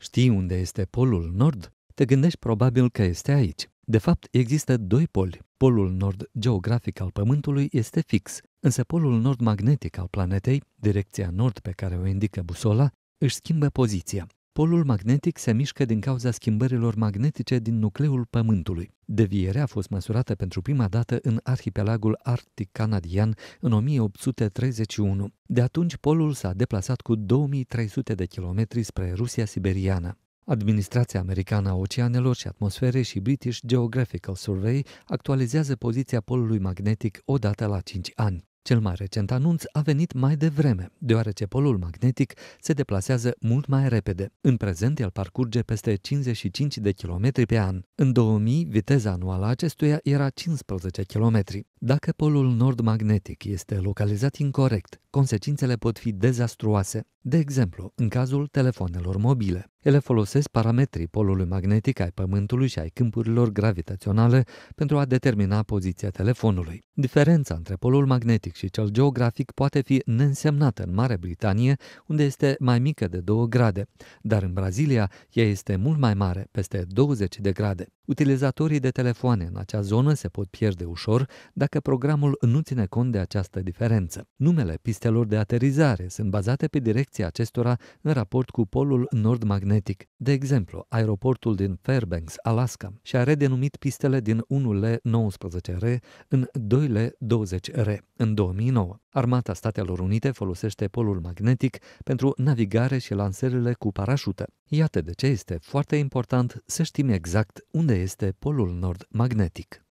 Știi unde este polul nord? Te gândești probabil că este aici. De fapt, există doi poli. Polul nord geografic al Pământului este fix, însă polul nord magnetic al planetei, direcția nord pe care o indică busola, își schimbă poziția. Polul magnetic se mișcă din cauza schimbărilor magnetice din nucleul Pământului. Devierea a fost măsurată pentru prima dată în arhipelagul arctic canadian în 1831. De atunci, polul s-a deplasat cu 2300 de kilometri spre Rusia siberiană. Administrația Americană a Oceanelor și Atmosferei și British Geographical Survey actualizează poziția polului magnetic odată la 5 ani. Cel mai recent anunț a venit mai devreme, deoarece polul magnetic se deplasează mult mai repede. În prezent, el parcurge peste 55 de km pe an. În 2000, viteza anuală acestuia era 15 km. Dacă polul nord-magnetic este localizat incorrect, consecințele pot fi dezastruoase, de exemplu, în cazul telefonelor mobile. Ele folosesc parametrii polului magnetic ai Pământului și ai câmpurilor gravitaționale pentru a determina poziția telefonului. Diferența între polul magnetic și cel geografic poate fi nensemnată în Marea Britanie, unde este mai mică de 2 grade, dar în Brazilia ea este mult mai mare, peste 20 de grade. Utilizatorii de telefoane în acea zonă se pot pierde ușor dacă dacă programul nu ține cont de această diferență. Numele pistelor de aterizare sunt bazate pe direcția acestora în raport cu polul nord-magnetic. De exemplu, aeroportul din Fairbanks, Alaska, și-a redenumit pistele din 1L19R în 2L20R în 2009. Armata Statelor Unite folosește polul magnetic pentru navigare și lansările cu parașută. Iată de ce este foarte important să știm exact unde este polul nord magnetic.